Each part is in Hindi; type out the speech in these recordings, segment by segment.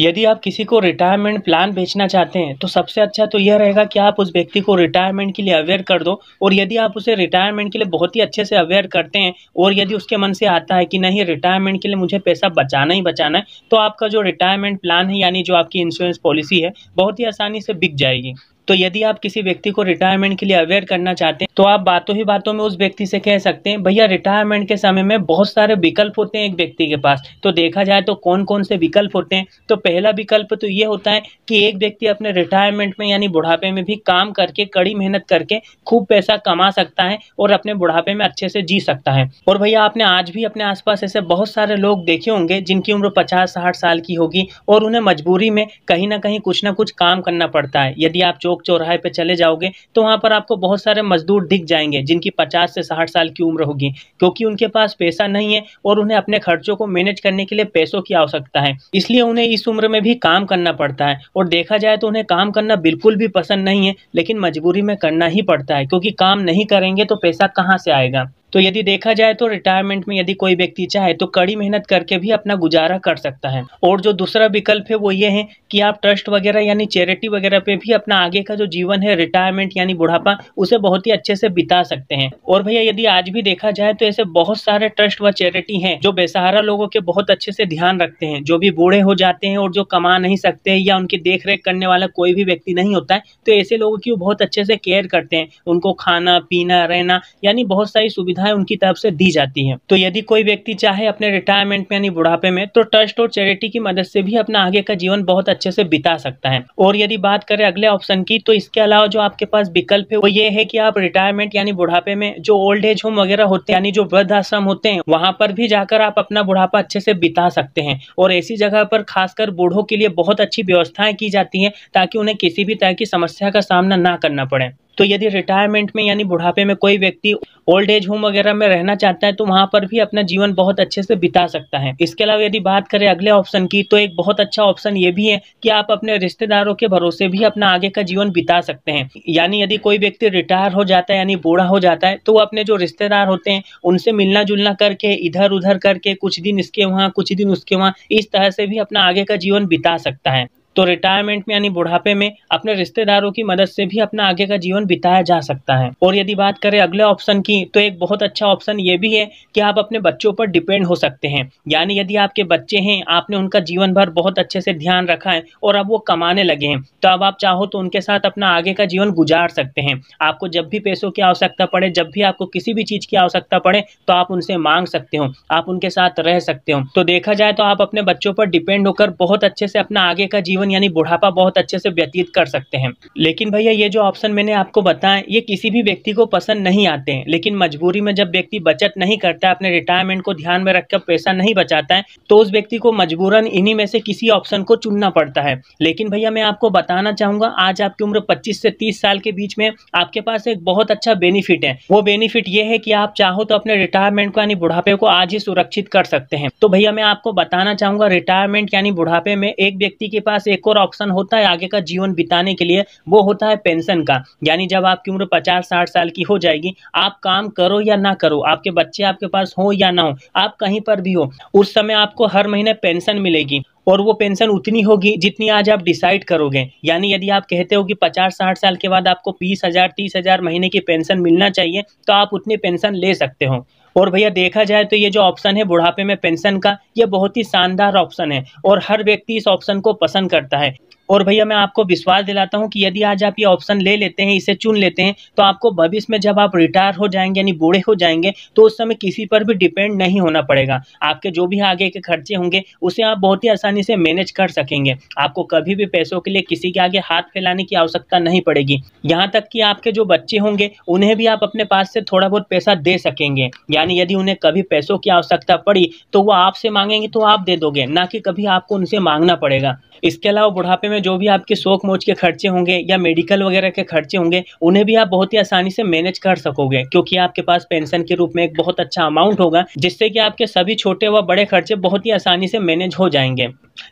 यदि आप किसी को रिटायरमेंट प्लान बेचना चाहते हैं तो सबसे अच्छा तो यह रहेगा कि आप उस व्यक्ति को रिटायरमेंट के लिए अवेयर कर दो और यदि आप उसे रिटायरमेंट के लिए बहुत ही अच्छे से अवेयर करते हैं और यदि उसके मन से आता है कि नहीं रिटायरमेंट के लिए मुझे पैसा बचाना ही बचाना है तो आपका जो रिटायरमेंट प्लान है यानी जो आपकी इंश्योरेंस पॉलिसी है बहुत ही आसानी से बिक जाएगी तो यदि आप किसी व्यक्ति को रिटायरमेंट के लिए अवेयर करना चाहते हैं तो आप बातों ही बातों में उस व्यक्ति से कह सकते हैं भैया रिटायरमेंट के समय में बहुत सारे विकल्प होते हैं एक व्यक्ति के पास तो देखा जाए तो कौन कौन से विकल्प होते हैं तो पहला विकल्प तो ये होता है कि एक व्यक्ति अपने रिटायरमेंट में यानी बुढ़ापे में भी काम करके कड़ी मेहनत करके खूब पैसा कमा सकता है और अपने बुढ़ापे में अच्छे से जी सकता है और भैया आपने आज भी अपने आसपास ऐसे बहुत सारे लोग देखे होंगे जिनकी उम्र पचास साठ साल की होगी और उन्हें मजबूरी में कहीं ना कहीं कुछ ना कुछ काम करना पड़ता है यदि आप जो चौक चौराहे पे चले जाओगे तो वहाँ पर आपको बहुत सारे मजदूर दिख जाएंगे जिनकी 50 से 60 साल की उम्र होगी क्योंकि उनके पास पैसा नहीं है और उन्हें अपने खर्चों को मैनेज करने के लिए पैसों की आवश्यकता है इसलिए उन्हें इस उम्र में भी काम करना पड़ता है और देखा जाए तो उन्हें काम करना बिल्कुल भी पसंद नहीं है लेकिन मजबूरी में करना ही पड़ता है क्योंकि काम नहीं करेंगे तो पैसा कहाँ से आएगा तो यदि देखा जाए तो रिटायरमेंट में यदि कोई व्यक्ति चाहे तो कड़ी मेहनत करके भी अपना गुजारा कर सकता है और जो दूसरा विकल्प है वो ये है कि आप ट्रस्ट वगैरह यानी चैरिटी वगैरह पे भी अपना आगे का जो जीवन है रिटायरमेंट यानी बुढ़ापा उसे बहुत ही अच्छे से बिता सकते हैं और भैया यदि आज भी देखा जाए तो ऐसे बहुत सारे ट्रस्ट व चैरिटी है जो बेसहारा लोगों के बहुत अच्छे से ध्यान रखते हैं जो भी बूढ़े हो जाते हैं और जो कमा नहीं सकते या उनकी देख करने वाला कोई भी व्यक्ति नहीं होता है तो ऐसे लोगों की बहुत अच्छे से केयर करते हैं उनको खाना पीना रहना यानी बहुत सारी सुविधा सुविधाएं उनकी तरफ से दी जाती हैं तो यदि कोई व्यक्ति चाहे अपने रिटायरमेंट में यानी बुढ़ापे में तो ट्रस्ट और चैरिटी की मदद से भी अपना आगे का जीवन बहुत अच्छे से बिता सकता है और यदि बात करें अगले ऑप्शन की तो इसके अलावा जो आपके पास विकल्प है वो ये है की आप रिटायरमेंट यानी बुढ़ापे में जो ओल्ड एज होम वगैरह होते हैं यानी जो वृद्ध आश्रम होते हैं वहाँ पर भी जाकर आप अपना बुढ़ापा अच्छे से बिता सकते हैं और ऐसी जगह पर खासकर बूढ़ों के लिए बहुत अच्छी व्यवस्थाएं की जाती हैं ताकि उन्हें किसी भी तरह की समस्या का सामना ना करना पड़े तो यदि रिटायरमेंट में यानी बुढ़ापे में कोई व्यक्ति ओल्ड एज होम वगैरह में रहना चाहता है तो वहाँ पर भी अपना जीवन बहुत अच्छे से बिता सकता है इसके अलावा यदि बात करें अगले ऑप्शन की तो एक बहुत अच्छा ऑप्शन ये भी है कि आप अपने रिश्तेदारों के भरोसे भी अपना आगे का जीवन बिता सकते हैं यानी यदि कोई व्यक्ति रिटायर हो जाता है यानी बूढ़ा हो जाता है तो वो अपने जो रिश्तेदार होते हैं उनसे मिलना जुलना करके इधर उधर करके कुछ दिन इसके वहाँ कुछ दिन उसके वहाँ इस तरह से भी अपना आगे का जीवन बिता सकता है तो रिटायरमेंट में यानी बुढ़ापे में अपने रिश्तेदारों की मदद से भी अपना आगे का जीवन बिताया जा सकता है और यदि बात करें अगले ऑप्शन की तो एक बहुत अच्छा ऑप्शन ये भी है कि आप अपने बच्चों पर डिपेंड हो सकते हैं यानी यदि आपके बच्चे हैं आपने उनका जीवन भर बहुत अच्छे से ध्यान रखा है और अब वो कमाने लगे हैं तो अब आप चाहो तो उनके साथ अपना आगे का जीवन गुजार सकते हैं आपको जब भी पैसों की आवश्यकता पड़े जब भी आपको किसी भी चीज़ की आवश्यकता पड़े तो आप उनसे मांग सकते हो आप उनके साथ रह सकते हो तो देखा जाए तो आप अपने बच्चों पर डिपेंड होकर बहुत अच्छे से अपना आगे का जीवन जीवन यानी बुढ़ापा बहुत अच्छे से व्यतीत कर सकते हैं लेकिन भैया ये जो ऑप्शन मैंने आपको बताया ये किसी भी व्यक्ति को पसंद नहीं आते हैं लेकिन मजबूरी में जब व्यक्ति बचत नहीं करता अपने रिटायरमेंट को ध्यान में रखकर पैसा नहीं बचाता है तो उस व्यक्ति को मजबूरन इन्हीं में से किसी ऑप्शन को चुनना पड़ता है लेकिन भैया मैं आपको बताना चाहूंगा आज आपकी उम्र पच्चीस से तीस साल के बीच में आपके पास एक बहुत अच्छा बेनिफिट है वो बेनिफिट ये है कि आप चाहो तो अपने रिटायरमेंट को यानी बुढ़ापे को आज ही सुरक्षित कर सकते हैं तो भैया मैं आपको बताना चाहूंगा रिटायरमेंट यानी बुढ़ापे में एक व्यक्ति के पास एक और ऑप्शन होता है आगे का जीवन बिताने के लिए वो होता है पेंशन का यानी जब आपकी उम्र पचास साठ साल की हो जाएगी आप काम करो या ना करो आपके बच्चे आपके पास हो या ना हो आप कहीं पर भी हो उस समय आपको हर महीने पेंशन मिलेगी और वो पेंशन उतनी होगी जितनी आज आप डिसाइड करोगे यानी यदि आप कहते हो कि 50 साठ साल के बाद आपको बीस हज़ार तीस हज़ार महीने की पेंशन मिलना चाहिए तो आप उतनी पेंशन ले सकते हो और भैया देखा जाए तो ये जो ऑप्शन है बुढ़ापे में पेंशन का ये बहुत ही शानदार ऑप्शन है और हर व्यक्ति इस ऑप्शन को पसंद करता है और भैया मैं आपको विश्वास दिलाता हूँ कि यदि आज आप ये ऑप्शन ले लेते हैं इसे चुन लेते हैं तो आपको भविष्य में जब आप रिटायर हो जाएंगे यानी बूढ़े हो जाएंगे तो उस समय किसी पर भी डिपेंड नहीं होना पड़ेगा आपके जो भी आगे के खर्चे होंगे उसे आप बहुत ही आसानी से मैनेज कर सकेंगे आपको कभी भी पैसों के लिए किसी के आगे हाथ फैलाने की आवश्यकता नहीं पड़ेगी यहाँ तक कि आपके जो बच्चे होंगे उन्हें भी आप अपने पास से थोड़ा बहुत पैसा दे सकेंगे यानी यदि उन्हें कभी पैसों की आवश्यकता पड़ी तो वो आपसे मांगेंगे तो आप दे दोगे ना कि कभी आपको उनसे मांगना पड़ेगा इसके अलावा बुढ़ापे में जो भी आपके शोक मोच के खर्चे होंगे या मेडिकल वगैरह के खर्चे होंगे उन्हें भी आप बहुत ही आसानी से मैनेज कर सकोगे क्योंकि आपके पास पेंशन के रूप में एक बहुत अच्छा अमाउंट होगा जिससे कि आपके सभी छोटे व बड़े खर्चे बहुत ही आसानी से मैनेज हो जाएंगे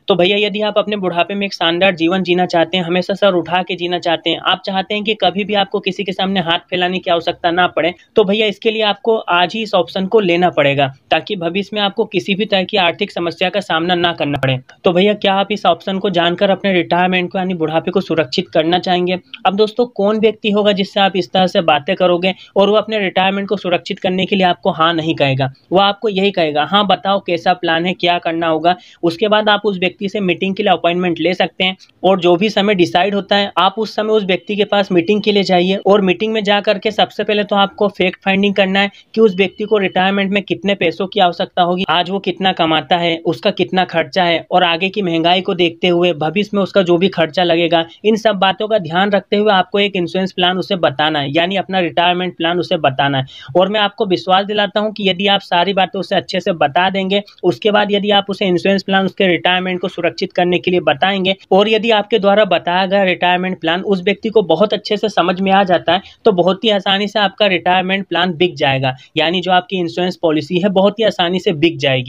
तो भैया यदि आप अपने बुढ़ापे में एक शानदार जीवन जीना चाहते हैं हमेशा सर उठा के जीना चाहते हैं आप चाहते हैं कि कभी भी आपको किसी के सामने हाथ फैलाने की आवश्यकता ना पड़े तो भैया इसके लिए आपको आज ही इस ऑप्शन को लेना पड़ेगा ताकि भविष्य में आपको किसी भी तरह की आर्थिक समस्या का सामना ना करना पड़े तो भैया क्या आप इस ऑप्शन को जानकर अपने रिटायरमेंट को यानी बुढ़ापे को सुरक्षित करना चाहेंगे अब दोस्तों कौन व्यक्ति होगा जिससे आप इस तरह से बातें करोगे और वो अपने रिटायरमेंट को सुरक्षित करने के लिए आपको हाँ नहीं कहेगा वो आपको यही कहेगा हाँ बताओ कैसा प्लान है क्या करना होगा उसके बाद आप उस उस व्यक्ति से मीटिंग के लिए अपॉइंटमेंट ले सकते हैं और जो भी समय डिसाइड होता है आप उस समय उस व्यक्ति के पास मीटिंग के लिए जाइए और मीटिंग में जा करके सबसे पहले तो आपको फैक्ट फाइंडिंग करना है कि उस व्यक्ति को रिटायरमेंट में कितने पैसों की आवश्यकता होगी आज वो कितना कमाता है उसका कितना खर्चा है और आगे की महंगाई को देखते हुए भविष्य में उसका जो भी खर्चा लगेगा इन सब बातों का ध्यान रखते हुए आपको एक इंश्योरेंस प्लान उसे बताना है यानी अपना रिटायरमेंट प्लान उसे बताना है और मैं आपको विश्वास दिलाता हूँ कि यदि आप सारी बातें उसे अच्छे से बता देंगे उसके बाद यदि आप उसे इंश्योरेंस प्लान उसके रिटायरमेंट रिटायरमेंट को सुरक्षित करने के लिए बताएंगे और यदि आपके द्वारा बताया गया रिटायरमेंट प्लान उस व्यक्ति को बहुत अच्छे से समझ में आ जाता है तो बहुत ही आसानी से आपका रिटायरमेंट प्लान बिक जाएगा यानी जो आपकी इंश्योरेंस पॉलिसी है बहुत ही आसानी से बिक जाएगी